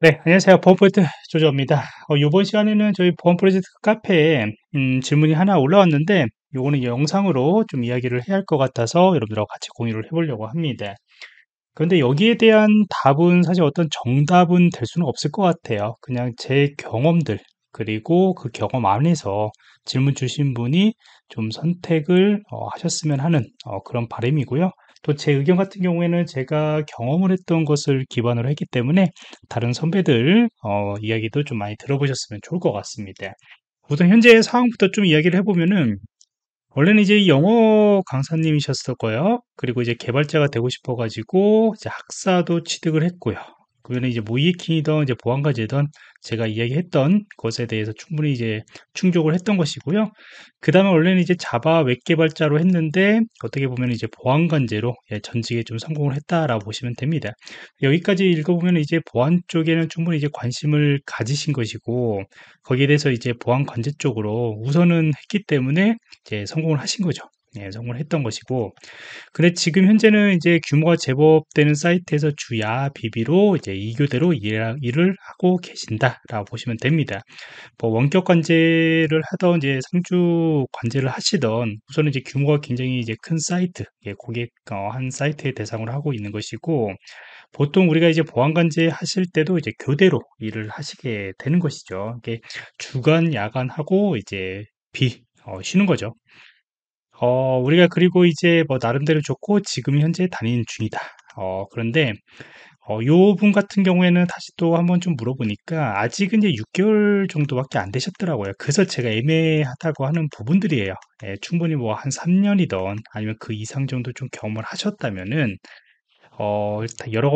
네, 안녕하세요. 보험포인트 조조입니다. 어, 이번 시간에는 저희 보험 프로젝트 카페에 음, 질문이 하나 올라왔는데 이거는 영상으로 좀 이야기를 해야 할 것 같아서 여러분들하고 같이 공유를 해보려고 합니다. 그런데 여기에 대한 답은 사실 어떤 정답은 될 수는 없을 것 같아요. 그냥 제 경험들 그리고 그 경험 안에서 질문 주신 분이 좀 선택을 어, 하셨으면 하는 어, 그런 바람이고요. 또제 의견 같은 경우에는 제가 경험을 했던 것을 기반으로 했기 때문에 다른 선배들 어, 이야기도 좀 많이 들어보셨으면 좋을 것 같습니다. 우선 현재 상황부터 좀 이야기를 해보면은 원래는 이제 영어 강사님이셨을 거예요. 그리고 이제 개발자가 되고 싶어가지고 이제 학사도 취득을 했고요. 그거는 이제 모이킹이든 뭐 이제 보안과제든 제가 이야기했던 것에 대해서 충분히 이제 충족을 했던 것이고요. 그 다음에 원래는 이제 자바 웹 개발자로 했는데 어떻게 보면 이제 보안관제로 예, 전직에 좀 성공을 했다라고 보시면 됩니다. 여기까지 읽어보면 이제 보안 쪽에는 충분히 이제 관심을 가지신 것이고 거기에 대해서 이제 보안관제 쪽으로 우선은 했기 때문에 이제 성공을 하신 거죠. 성공했던 예, 을 것이고 근데 지금 현재는 이제 규모가 제법 되는 사이트에서 주야 비비로 이제 이교대로 일, 을 하고 계신다라고 보시면 됩니다. 뭐 원격 관제를 하던 이제 상주 관제를 하시던 우선은 이제 규모가 굉장히 이제 큰 사이트 예, 고객 한 사이트의 대상으로 하고 있는 것이고 보통 우리가 이제 보안관제 하실 때도 이제 교대로 일을 하시게 되는 것이죠. 이게 주간, 야간 하고 이제 비, 어, 쉬는 거죠. 어, 우리가 그리고 이제 뭐 나름대로 좋고 지금 현재 다니는 중이다. 어, 그런데 어, 요분 같은 경우에는 다시 또 한번 좀 물어보니까 아직은 이제 6개월 정도밖에 안 되셨더라고요. 그래서 제가 애매하다고 하는 부분들이에요. 예, 충분히 뭐 한 3년이던 아니면 그 이상 정도 좀 경험을 하셨다면은 어, 여러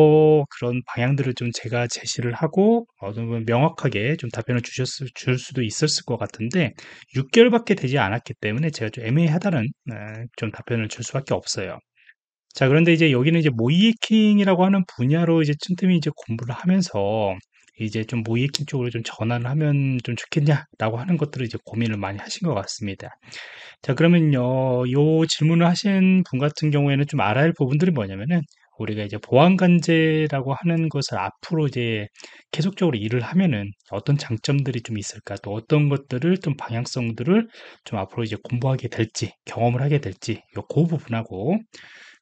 그런 방향들을 좀 제가 제시를 하고 어, 느분 명확하게 좀 답변을 주셨을 줄 수도 있었을 것 같은데 6개월밖에 되지 않았기 때문에 제가 좀 애매하다는 좀 답변을 줄 수밖에 없어요. 자 그런데 이제 여기는 이제 모이킹이라고 하는 분야로 이제 틈틈이 이제 공부를 하면서 이제 좀모이킹 쪽으로 좀 전환을 하면 좀 좋겠냐라고 하는 것들을 이제 고민을 많이 하신 것 같습니다. 자 그러면요 이 질문을 하신 분 같은 경우에는 좀 알아야 할 부분들이 뭐냐면은 우리가 이제 보안관제라고 하는 것을 앞으로 이제 계속적으로 일을 하면은 어떤 장점들이 좀 있을까 또 어떤 것들을 좀 방향성들을 좀 앞으로 이제 공부하게 될지 경험을 하게 될지 요그 부분하고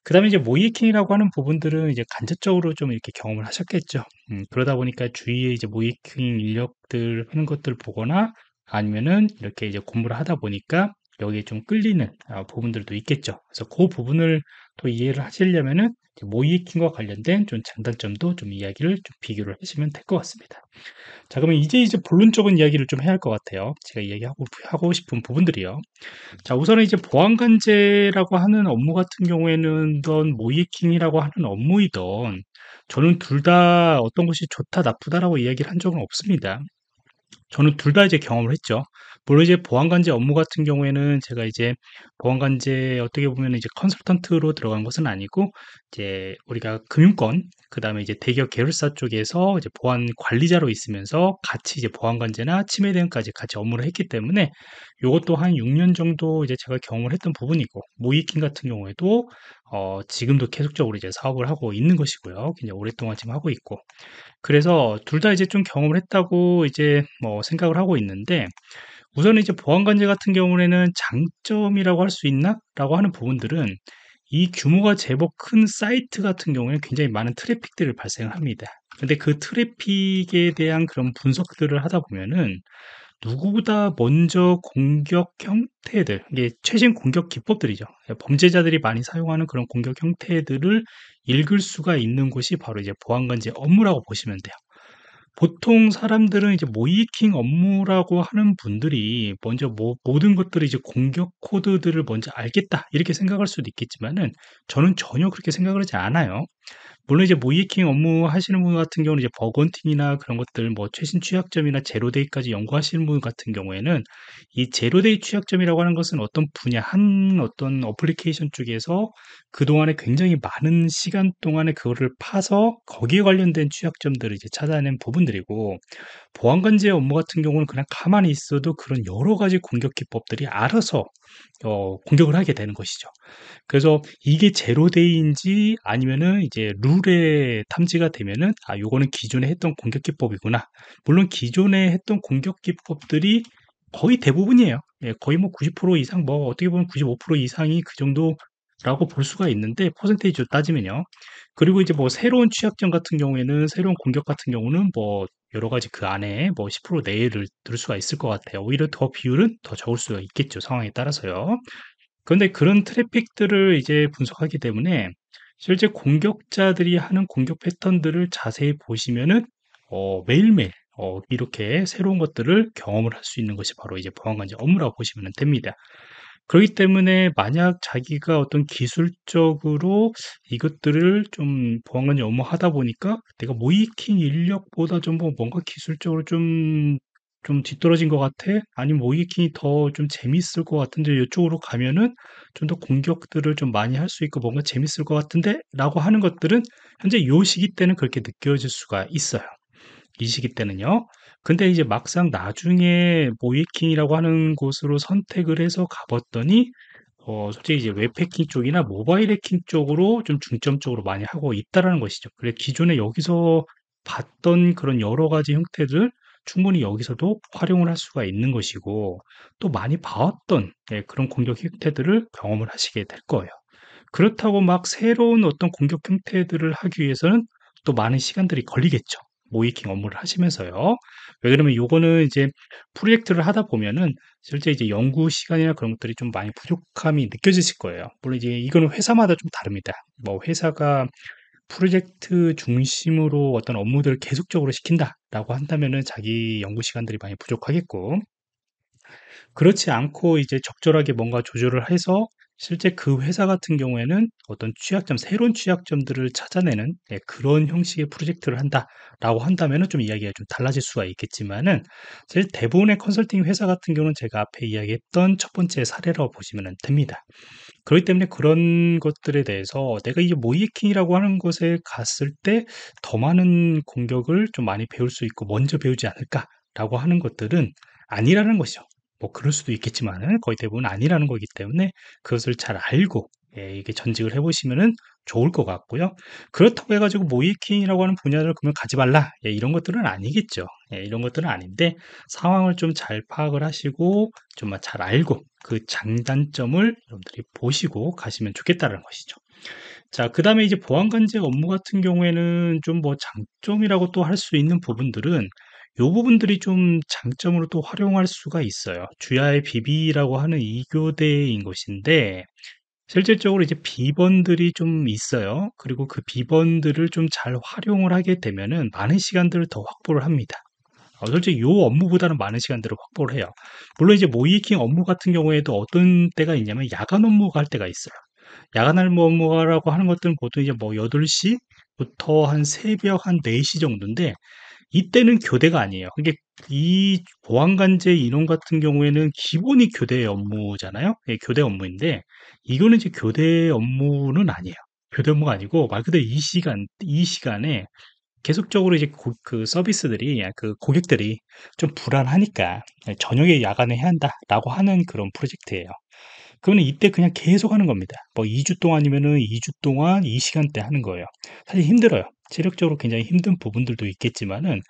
그 다음에 이제 모이킹이라고 하는 부분들은 이제 간접적으로 좀 이렇게 경험을 하셨겠죠. 음, 그러다 보니까 주위에 이제 모이킹 인력들 하는 것들 을 보거나 아니면은 이렇게 이제 공부를 하다 보니까 여기에 좀 끌리는 아, 부분들도 있겠죠. 그래서 그 부분을 또 이해를 하시려면은 모이킹과 관련된 좀 장단점도 좀 이야기를 좀 비교를 하시면 될 것 같습니다. 자, 그러면 이제 이제 본론적인 이야기를 좀 해야 할 것 같아요. 제가 이야기하고 하고 싶은 부분들이요. 자, 우선은 이제 보안관제라고 하는 업무 같은 경우에는 모이킹이라고 하는 업무이던 저는 둘 다 어떤 것이 좋다 나쁘다라고 이야기를 한 적은 없습니다. 저는 둘 다 이제 경험을 했죠. 물론 이제 보안관제 업무 같은 경우에는 제가 이제 보안관제 어떻게 보면 이제 컨설턴트로 들어간 것은 아니고 이제 우리가 금융권 그다음에 이제 대기업 계열사 쪽에서 이제 보안 관리자로 있으면서 같이 이제 보안관제나 침해 대응까지 같이 업무를 했기 때문에 이것도 한 6년 정도 이제 제가 경험을 했던 부분이고 모이킹 같은 경우에도 어 지금도 계속적으로 이제 사업을 하고 있는 것이고요. 굉장히 오랫동안 지금 하고 있고 그래서 둘 다 이제 좀 경험을 했다고 이제 뭐 생각을 하고 있는데 우선 이제 보안관제 같은 경우에는 장점이라고 할 수 있나? 라고 하는 부분들은 이 규모가 제법 큰 사이트 같은 경우에 는 굉장히 많은 트래픽들을 발생합니다. 근데 그 트래픽에 대한 그런 분석들을 하다 보면은 누구보다 먼저 공격 형태들, 이게 최신 공격 기법들이죠. 범죄자들이 많이 사용하는 그런 공격 형태들을 읽을 수가 있는 곳이 바로 이제 보안관제 업무라고 보시면 돼요. 보통 사람들은 이제 모이킹 업무라고 하는 분들이 먼저 뭐 모든 것들을 이제 공격 코드들을 먼저 알겠다 이렇게 생각할 수도 있겠지만은 저는 전혀 그렇게 생각을 하지 않아요. 물론 이제 모이킹 업무 하시는 분 같은 경우는 이제 버건팅이나 그런 것들 뭐 최신 취약점이나 제로데이까지 연구하시는 분 같은 경우에는 이 제로데이 취약점이라고 하는 것은 어떤 분야 한 어떤 어플리케이션 쪽에서 그동안에 굉장히 많은 시간 동안에 그거를 파서 거기에 관련된 취약점들을 이제 찾아낸 부분들이고 보안 관제 업무 같은 경우는 그냥 가만히 있어도 그런 여러 가지 공격 기법들이 알아서 어, 공격을 하게 되는 것이죠. 그래서 이게 제로데이인지 아니면은 이제 룰 후에 탐지가 되면은 아 요거는 기존에 했던 공격 기법이구나 물론 기존에 했던 공격 기법들이 거의 대부분이에요 예, 거의 뭐 90% 이상 뭐 어떻게 보면 95% 이상이 그 정도라고 볼 수가 있는데 퍼센테이지로 따지면요 그리고 이제 뭐 새로운 취약점 같은 경우에는 새로운 공격 같은 경우는 뭐 여러 가지 그 안에 뭐 10% 내외를 들 수가 있을 것 같아요 오히려 더 비율은 더 적을 수가 있겠죠 상황에 따라서요 그런데 그런 트래픽들을 이제 분석하기 때문에 실제 공격자들이 하는 공격 패턴들을 자세히 보시면은 어, 매일매일 어, 이렇게 새로운 것들을 경험을 할 수 있는 것이 바로 이제 보안관제 업무라고 보시면 됩니다. 그렇기 때문에 만약 자기가 어떤 기술적으로 이것들을 좀 보안관제 업무 하다 보니까 내가 모이킨 인력보다 좀 뭔가 기술적으로 좀좀 뒤떨어진 것 같아? 아니면 모이킹이 더 좀 재밌을 것 같은데 이쪽으로 가면은 좀 더 공격들을 좀 많이 할 수 있고 뭔가 재밌을 것 같은데? 라고 하는 것들은 현재 요 시기 때는 그렇게 느껴질 수가 있어요. 이 시기 때는요. 근데 이제 막상 나중에 모이킹이라고 하는 곳으로 선택을 해서 가봤더니 어, 솔직히 이제 웹패킹 쪽이나 모바일 해킹 쪽으로 좀 중점적으로 많이 하고 있다라는 것이죠. 그래 기존에 여기서 봤던 그런 여러 가지 형태들 충분히 여기서도 활용을 할 수가 있는 것이고 또 많이 봐왔던 예, 그런 공격 형태들을 경험을 하시게 될 거예요. 그렇다고 막 새로운 어떤 공격 형태들을 하기 위해서는 또 많은 시간들이 걸리겠죠. 모이킹 업무를 하시면서요. 왜 그러면 요거는 이제 프로젝트를 하다 보면은 실제 이제 연구 시간이나 그런 것들이 좀 많이 부족함이 느껴지실 거예요. 물론 이제 이거는 회사마다 좀 다릅니다. 뭐 회사가 프로젝트 중심으로 어떤 업무들을 계속적으로 시킨다라고 한다면은 자기 연구 시간들이 많이 부족하겠고 그렇지 않고 이제 적절하게 뭔가 조절을 해서 실제 그 회사 같은 경우에는 어떤 취약점, 새로운 취약점들을 찾아내는 예, 그런 형식의 프로젝트를 한다라고 한다면좀 이야기가 좀 달라질 수가 있겠지만은 사실 대부분의 컨설팅 회사 같은 경우는 제가 앞에 이야기했던 첫 번째 사례라고 보시면 됩니다. 그렇기 때문에 그런 것들에 대해서 내가 이게 모이킹이라고 하는 곳에 갔을 때 더 많은 공격을 좀 많이 배울 수 있고 먼저 배우지 않을까라고 하는 것들은 아니라는 것이죠. 뭐 그럴 수도 있겠지만 거의 대부분 아니라는 거기 때문에 그것을 잘 알고 예, 이게 전직을 해보시면은 좋을 것 같고요. 그렇다고 해가지고 모이킹이라고 뭐 하는 분야를 그러면 가지 말라 예, 이런 것들은 아니겠죠. 예, 이런 것들은 아닌데 상황을 좀 잘 파악을 하시고 좀잘 알고 그 장단점을 여러분들이 보시고 가시면 좋겠다는 것이죠. 자, 그 다음에 이제 보안관제 업무 같은 경우에는 좀 뭐 장점이라고 또 할 수 있는 부분들은 요 부분들이 좀 장점으로 또 활용할 수가 있어요. 주야의 비비라고 하는 이교대인 것인데 실질적으로 이제 비번들이 좀 있어요. 그리고 그 비번들을 좀 잘 활용을 하게 되면은 많은 시간들을 더 확보를 합니다. 어, 솔직히 요 업무보다는 많은 시간들을 확보를 해요. 물론 이제 모이킹 업무 같은 경우에도 어떤 때가 있냐면 야간 업무가 할 때가 있어요. 야간 업무라고 하는 것들은 보통 이제 뭐 8시부터 한 새벽 한 4시 정도인데 이때는 교대가 아니에요. 이게 이 보안관제 인원 같은 경우에는 기본이 교대 업무잖아요. 예, 교대 업무인데 이거는 이제 교대 업무는 아니에요. 교대 업무가 아니고 말 그대로 이 시간 이 시간에 계속적으로 이제 고, 그 서비스들이 아, 그 고객들이 좀 불안하니까 저녁에 야간에 해야 한다라고 하는 그런 프로젝트예요. 그러면 이때 그냥 계속 하는 겁니다. 뭐 2주 동안이면은 2주 동안 이 시간대 하는 거예요. 사실 힘들어요. 체력적으로 굉장히 힘든 부분들도 있겠지만은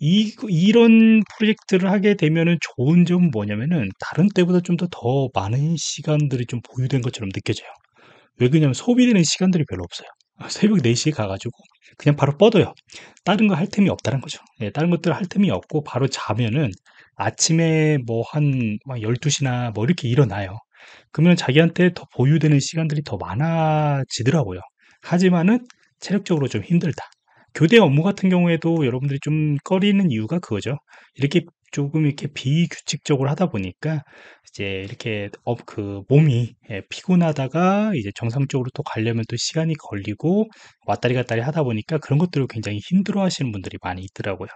이, 이런 프로젝트를 하게 되면은 좋은 점은 뭐냐면은 다른 때보다 좀 더 더 많은 시간들이 좀 보유된 것처럼 느껴져요. 왜 그러냐면 소비되는 시간들이 별로 없어요. 아, 새벽 4시에 가가지고 그냥 바로 뻗어요. 다른 거 할 틈이 없다는 거죠. 예, 다른 것들 할 틈이 없고 바로 자면은 아침에 뭐 한 12시나 뭐 이렇게 일어나요. 그러면 자기한테 더 보유되는 시간들이 더 많아지더라고요. 하지만은 체력적으로 좀 힘들다. 교대 업무 같은 경우에도 여러분들이 좀 꺼리는 이유가 그거죠. 이렇게 조금 이렇게 비규칙적으로 하다 보니까 이제 이렇게 업 그 몸이 예, 피곤하다가 이제 정상적으로 또 가려면 또 시간이 걸리고 왔다리 갔다리 하다 보니까 그런 것들을 굉장히 힘들어 하시는 분들이 많이 있더라고요.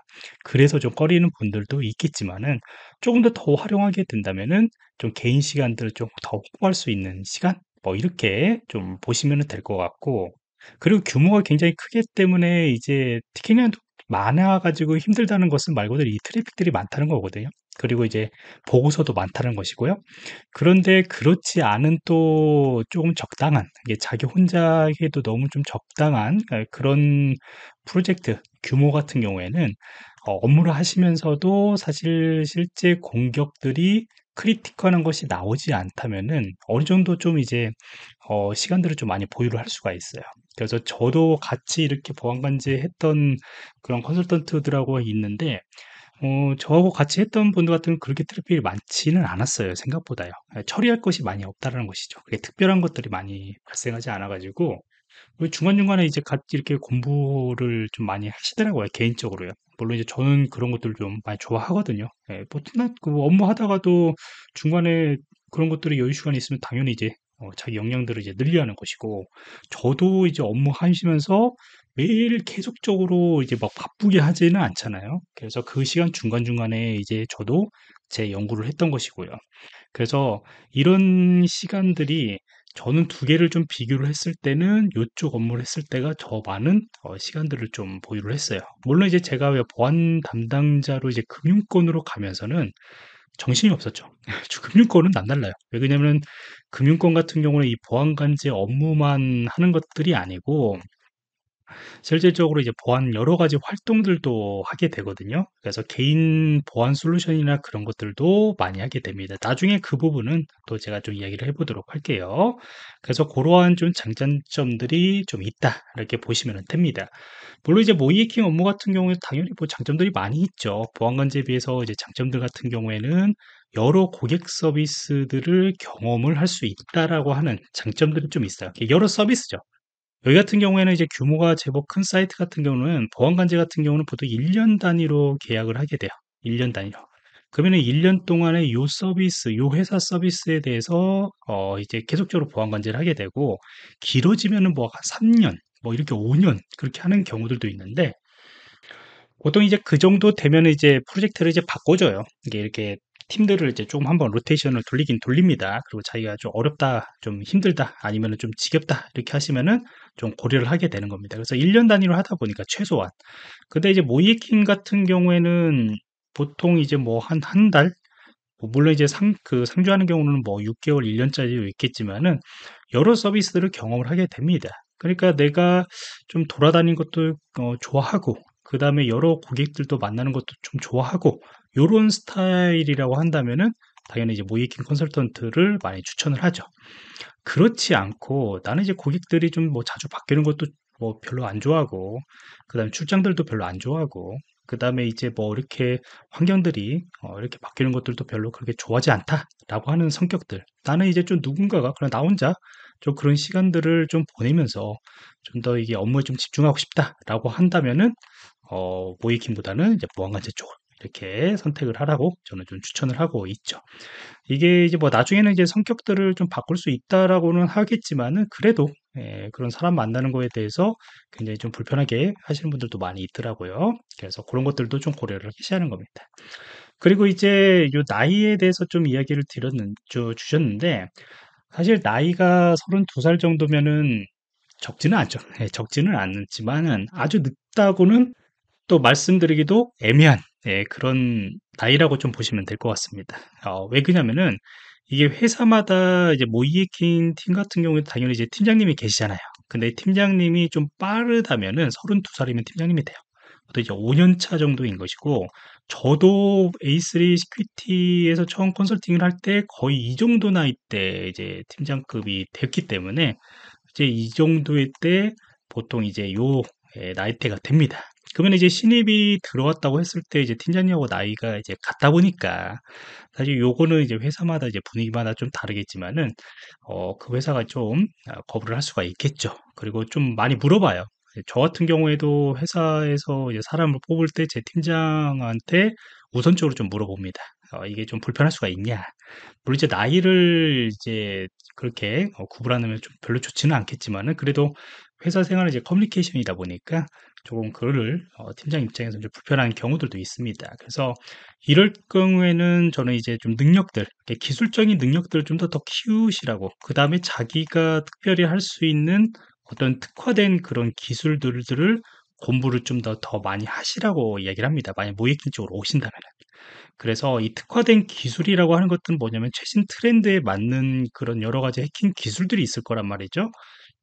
그래서 좀 꺼리는 분들도 있겠지만은 조금 더 더 활용하게 된다면은 좀 개인 시간들을 좀 더 확보할 수 있는 시간 뭐 이렇게 좀 보시면 될 것 같고 그리고 규모가 굉장히 크기 때문에 이제 티켓이 많아가지고 힘들다는 것은 말고도이 트래픽들이 많다는 거거든요. 그리고 이제 보고서도 많다는 것이고요. 그런데 그렇지 않은 또 조금 적당한, 이게 자기 혼자 해도 너무 좀 적당한 아, 그런 프로젝트 규모 같은 경우에는 어, 업무를 하시면서도 사실 실제 공격들이 크리티컬한 것이 나오지 않다면은 어느 정도 좀 이제 어, 시간들을 좀 많이 보유를 할 수가 있어요. 그래서 저도 같이 이렇게 보안관제 했던 그런 컨설턴트들하고 있는데 어, 저하고 같이 했던 분들 같은 경우는 그렇게 트래픽이 많지는 않았어요. 생각보다요. 예, 처리할 것이 많이 없다라는 것이죠. 그게 특별한 것들이 많이 발생하지 않아가지고 중간중간에 이제 같이 이렇게 공부를 좀 많이 하시더라고요. 개인적으로요. 물론 이제 저는 그런 것들 좀 많이 좋아하거든요. 예, 보통 뭐, 그 업무 하다가도 중간에 그런 것들이 여유 시간이 있으면 당연히 이제 어, 자기 역량들을 이제 늘려하는 것이고 저도 이제 업무 하시면서 매일 계속적으로 이제 막 바쁘게 하지는 않잖아요. 그래서 그 시간 중간중간에 이제 저도 제 연구를 했던 것이고요. 그래서 이런 시간들이 저는 두 개를 좀 비교를 했을 때는 이쪽 업무를 했을 때가 더 많은 어, 시간들을 좀 보유를 했어요. 물론 이제 제가 왜 보안 담당자로 이제 금융권으로 가면서는 정신이 없었죠. 금융권은 안 달라요. 왜그러냐면 금융권 같은 경우는 이 보안 관제 업무만 하는 것들이 아니고 실질적으로 이제 보안 여러 가지 활동들도 하게 되거든요. 그래서 개인 보안 솔루션이나 그런 것들도 많이 하게 됩니다. 나중에 그 부분은 또 제가 좀 이야기를 해보도록 할게요. 그래서 그러한 좀 장단점들이 좀 있다 이렇게 보시면 됩니다. 물론 이제 모이킹 업무 같은 경우에 당연히 뭐 장점들이 많이 있죠. 보안 관제에 비해서 이제 장점들 같은 경우에는 여러 고객 서비스들을 경험을 할 수 있다라고 하는 장점들이 좀 있어요. 여러 서비스죠. 여기 같은 경우에는 이제 규모가 제법 큰 사이트 같은 경우는 보안관제 같은 경우는 보통 1년 단위로 계약을 하게 돼요. 1년 단위로. 그러면 1년 동안에 요 서비스, 요 회사 서비스에 대해서 어 이제 계속적으로 보안 관제를 하게 되고 길어지면은 뭐 3년, 뭐 이렇게 5년 그렇게 하는 경우들도 있는데 보통 이제 그 정도 되면 이제 프로젝트를 이제 바꿔줘요. 이게 이렇게 팀들을 이제 조금 한번 로테이션을 돌리긴 돌립니다. 그리고 자기가 좀 어렵다, 좀 힘들다, 아니면 좀 지겹다 이렇게 하시면은 좀 고려를 하게 되는 겁니다. 그래서 1년 단위로 하다 보니까 최소한. 근데 이제 모이킹 같은 경우에는 보통 이제 뭐 한 한 달, 뭐 물론 이제 상, 그 상주하는 경우는 뭐 6개월, 1년짜리도 있겠지만은 여러 서비스들을 경험을 하게 됩니다. 그러니까 내가 좀 돌아다닌 것도 어, 좋아하고 그 다음에 여러 고객들도 만나는 것도 좀 좋아하고 요런 스타일이라고 한다면은 당연히 이제 모이킹 컨설턴트를 많이 추천을 하죠. 그렇지 않고 나는 이제 고객들이 좀 뭐 자주 바뀌는 것도 뭐 별로 안 좋아하고 그다음에 출장들도 별로 안 좋아하고 그다음에 이제 뭐 이렇게 환경들이 어 이렇게 바뀌는 것들도 별로 그렇게 좋아하지 않다라고 하는 성격들 나는 이제 좀 누군가가 그냥 나 혼자 좀 그런 시간들을 좀 보내면서 좀 더 이게 업무에 좀 집중하고 싶다라고 한다면은 어 모이킹보다는 이제 무한관제 쪽을 이렇게 선택을 하라고 저는 좀 추천을 하고 있죠. 이게 이제 뭐 나중에는 이제 성격들을 좀 바꿀 수 있다라고는 하겠지만은 그래도 예, 그런 사람 만나는 거에 대해서 굉장히 좀 불편하게 하시는 분들도 많이 있더라고요. 그래서 그런 것들도 좀 고려를 시하는 겁니다. 그리고 이제 요 나이에 대해서 좀 이야기를 드렸는 주, 주셨는데 사실 나이가 32살 정도면은 적지는 않죠. 예, 적지는 않지만은 아. 아주 늦다고는 또 말씀드리기도 애매한 예, 그런 나이라고 좀 보시면 될 것 같습니다. 어, 왜 그러냐면은 이게 회사마다 이제 모이에킹 팀 같은 경우는 당연히 이제 팀장님이 계시잖아요. 근데 팀장님이 좀 빠르다면은 32살이면 팀장님이 돼요. 또 이제 5년 차 정도인 것이고 저도 A3 시큐티에서 처음 컨설팅을 할 때 거의 이 정도 나이 때 이제 팀장급이 됐기 때문에 이제 이 정도의 때 보통 이제 요 예, 나이대가 됩니다. 그러면 이제 신입이 들어왔다고 했을 때 이제 팀장님하고 나이가 이제 같다 보니까 사실 요거는 이제 회사마다 이제 분위기마다 좀 다르겠지만은 어 그 회사가 좀 아, 거부를 할 수가 있겠죠. 그리고 좀 많이 물어봐요. 저 같은 경우에도 회사에서 이제 사람을 뽑을 때 제 팀장한테 우선적으로 좀 물어봅니다. 어, 이게 좀 불편할 수가 있냐. 물론 이제 나이를 이제 그렇게 어, 구분하면 좀 별로 좋지는 않겠지만은 그래도 회사 생활은 이제 커뮤니케이션이다 보니까 조금 그를 거 어, 팀장 입장에서 좀 불편한 경우들도 있습니다. 그래서 이럴 경우에는 저는 이제 좀 능력들, 기술적인 능력들을 좀 더 더 키우시라고 그 다음에 자기가 특별히 할 수 있는 어떤 특화된 그런 기술들을 공부를 좀 더더 더 많이 하시라고 이야기를 합니다. 만약 모의킹 쪽으로 오신다면. 그래서 이 특화된 기술이라고 하는 것들은 뭐냐면 최신 트렌드에 맞는 그런 여러 가지 해킹 기술들이 있을 거란 말이죠.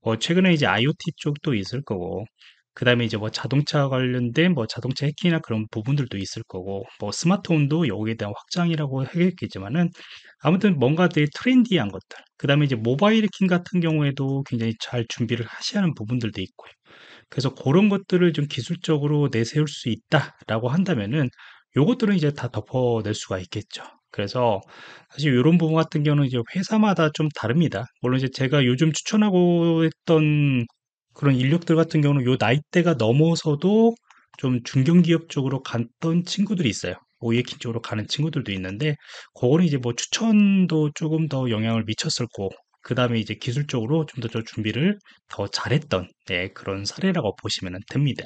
어, 최근에 이제 IoT 쪽도 있을 거고, 그 다음에 이제 뭐 자동차 관련된 뭐 자동차 해킹이나 그런 부분들도 있을 거고, 뭐 스마트폰도 여기에 대한 확장이라고 하겠겠지만은 아무튼 뭔가 되게 트렌디한 것들. 그 다음에 이제 모바일 해킹 같은 경우에도 굉장히 잘 준비를 하셔야 하는 부분들도 있고요. 그래서 그런 것들을 좀 기술적으로 내세울 수 있다라고 한다면은 요것들은 이제 다 덮어낼 수가 있겠죠. 그래서 사실 이런 부분 같은 경우는 이제 회사마다 좀 다릅니다. 물론 이제 제가 요즘 추천하고 했던 그런 인력들 같은 경우는 요 나이대가 넘어서도 좀 중견기업 쪽으로 갔던 친구들이 있어요. 오이에킨 쪽으로 가는 친구들도 있는데 그거는 이제 뭐 추천도 조금 더 영향을 미쳤을 거고 그 다음에 이제 기술적으로 좀더 준비를 더 잘했던 네, 그런 사례라고 보시면 됩니다.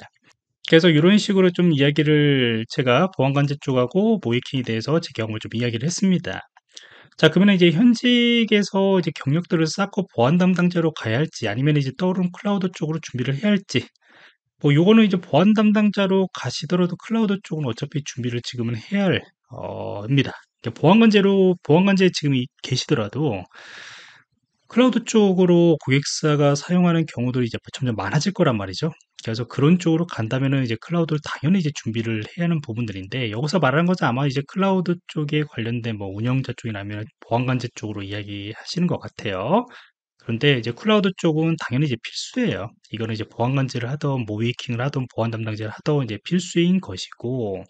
그래서 이런 식으로 좀 이야기를 제가 보안관제 쪽하고 모이킹에 대해서 제 경험을 좀 이야기를 했습니다. 자, 그러면 이제 현직에서 이제 경력들을 쌓고 보안 담당자로 가야 할지 아니면 이제 떠오른 클라우드 쪽으로 준비를 해야 할지 뭐 요거는 이제 보안 담당자로 가시더라도 클라우드 쪽은 어차피 준비를 지금은 해야 할 어, 입니다. 그러니까 보안관제로 보안관제에 지금 계시더라도 클라우드 쪽으로 고객사가 사용하는 경우들이 이제 점점 많아질 거란 말이죠. 그래서 그런 쪽으로 간다면은 이제 클라우드를 당연히 이제 준비를 해야 하는 부분들인데 여기서 말하는 것은 아마 이제 클라우드 쪽에 관련된 뭐 운영자 쪽이라면 보안관제 쪽으로 이야기하시는 것 같아요. 그런데 이제 클라우드 쪽은 당연히 이제 필수예요. 이거는 이제 보안관제를 하던 모이킹을 하던 보안 담당자를 하던 이제 필수인 것이고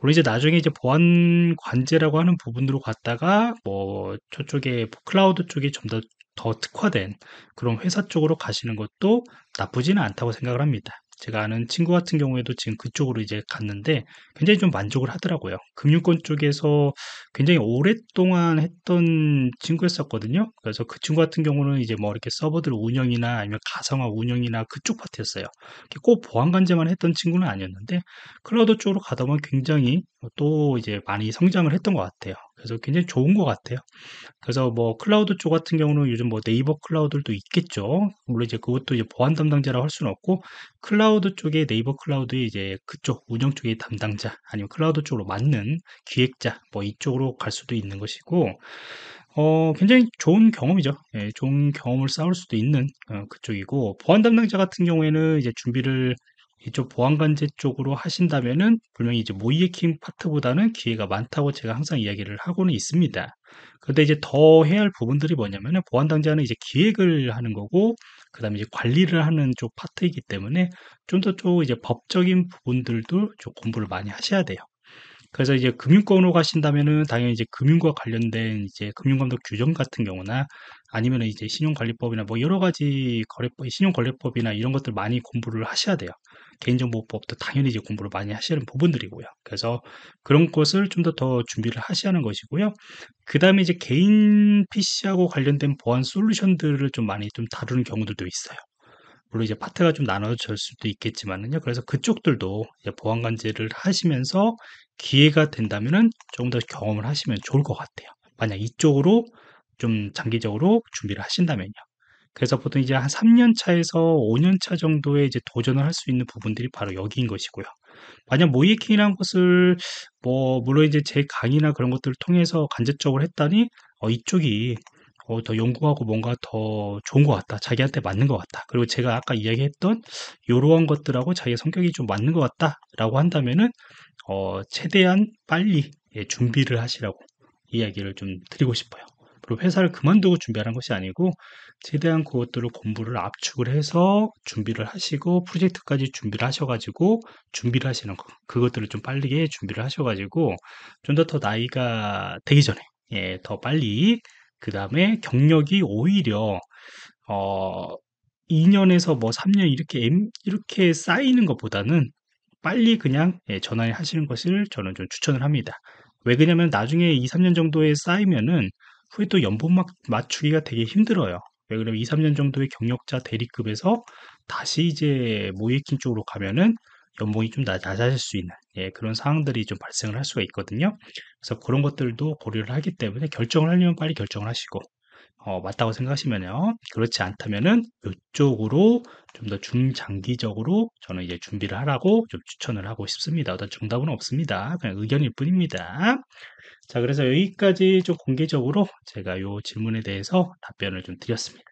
물론 이제 나중에 이제 보안 관제라고 하는 부분으로 갔다가 뭐 저쪽에 클라우드 쪽이 좀더 더 특화된 그런 회사 쪽으로 가시는 것도 나쁘지는 않다고 생각을 합니다. 제가 아는 친구 같은 경우에도 지금 그쪽으로 이제 갔는데 굉장히 좀 만족을 하더라고요. 금융권 쪽에서 굉장히 오랫동안 했던 친구였었거든요. 그래서 그 친구 같은 경우는 이제 뭐 이렇게 서버들 운영이나 아니면 가상화 운영이나 그쪽 파트였어요. 꼭 보안관제만 했던 친구는 아니었는데 클라우드 쪽으로 가다 보면 굉장히 또 이제 많이 성장을 했던 것 같아요. 그래서 굉장히 좋은 것 같아요. 그래서 뭐 클라우드 쪽 같은 경우는 요즘 뭐 네이버 클라우드도 있겠죠. 물론 이제 그것도 이제 보안 담당자라 할 수는 없고 클라우드 쪽에 네이버 클라우드 에 이제 그쪽 운영 쪽의 담당자 아니면 클라우드 쪽으로 맞는 기획자 뭐 이쪽으로 갈 수도 있는 것이고 어, 굉장히 좋은 경험이죠. 예, 좋은 경험을 쌓을 수도 있는 어, 그쪽이고 보안 담당자 같은 경우에는 이제 준비를 이쪽 보안관제 쪽으로 하신다면은 분명히 이제 모이에킹 파트보다는 기회가 많다고 제가 항상 이야기를 하고는 있습니다. 그런데 이제 더 해야 할 부분들이 뭐냐면은 보안당자는 이제 기획을 하는 거고 그다음에 이제 관리를 하는 쪽 파트이기 때문에 좀더좀 이제 법적인 부분들도 좀 공부를 많이 하셔야 돼요. 그래서 이제 금융권으로 가신다면은 당연히 이제 금융과 관련된 이제 금융감독 규정 같은 경우나 아니면 이제 신용관리법이나 뭐 여러 가지 거래법, 신용관리법이나 이런 것들 많이 공부를 하셔야 돼요. 개인정보법도 당연히 이제 공부를 많이 하시는 부분들이고요. 그래서 그런 것을 좀 더 더 준비를 하시는 것이고요. 그 다음에 이제 개인 PC하고 관련된 보안 솔루션들을 좀 많이 좀 다루는 경우들도 있어요. 물론 이제 파트가 좀 나눠질 수도 있겠지만요. 그래서 그쪽들도 보안 관제를 하시면서 기회가 된다면은 조금 더 경험을 하시면 좋을 것 같아요. 만약 이쪽으로 좀 장기적으로 준비를 하신다면요. 그래서 보통 이제 한 3년 차에서 5년 차 정도에 이제 도전을 할 수 있는 부분들이 바로 여기인 것이고요. 만약 모이킹이라는 것을 뭐 물론 이제 제 강의나 그런 것들을 통해서 간접적으로 했다니 어, 이쪽이 어, 더 연구하고 뭔가 더 좋은 것 같다. 자기한테 맞는 것 같다. 그리고 제가 아까 이야기했던 이러한 것들하고 자기 성격이 좀 맞는 것 같다라고 한다면은 어, 최대한 빨리 예, 준비를 하시라고 이야기를 좀 드리고 싶어요. 그리고 회사를 그만두고 준비하는 것이 아니고 최대한 그것들을 공부를 압축을 해서 준비를 하시고 프로젝트까지 준비를 하셔가지고 준비를 하시는 거 그것들을 좀빨리게 준비를 하셔가지고 좀 더 더 나이가 되기 전에 예, 더 빨리 그 다음에 경력이 오히려 어 2년에서 뭐 3년 이렇게 이렇게 쌓이는 것보다는 빨리 그냥 예, 전환하시는 것을 저는 좀 추천을 합니다. 왜 그러냐면 나중에 2, 3년 정도에 쌓이면은 후에 또 연봉 맞추기가 되게 힘들어요. 그럼 2, 3년 정도의 경력자 대리급에서 다시 이제 모이킹 쪽으로 가면은 연봉이 좀 낮아질 수 있는 예, 그런 상황들이 좀 발생을 할 수가 있거든요. 그래서 그런 것들도 고려를 하기 때문에 결정을 하려면 빨리 결정을 하시고 어, 맞다고 생각하시면요. 그렇지 않다면은 이쪽으로 좀 더 중장기적으로 저는 이제 준비를 하라고 좀 추천을 하고 싶습니다. 어떤 정답은 없습니다. 그냥 의견일 뿐입니다. 자, 그래서 여기까지 좀 공개적으로 제가 이 질문에 대해서 답변을 좀 드렸습니다.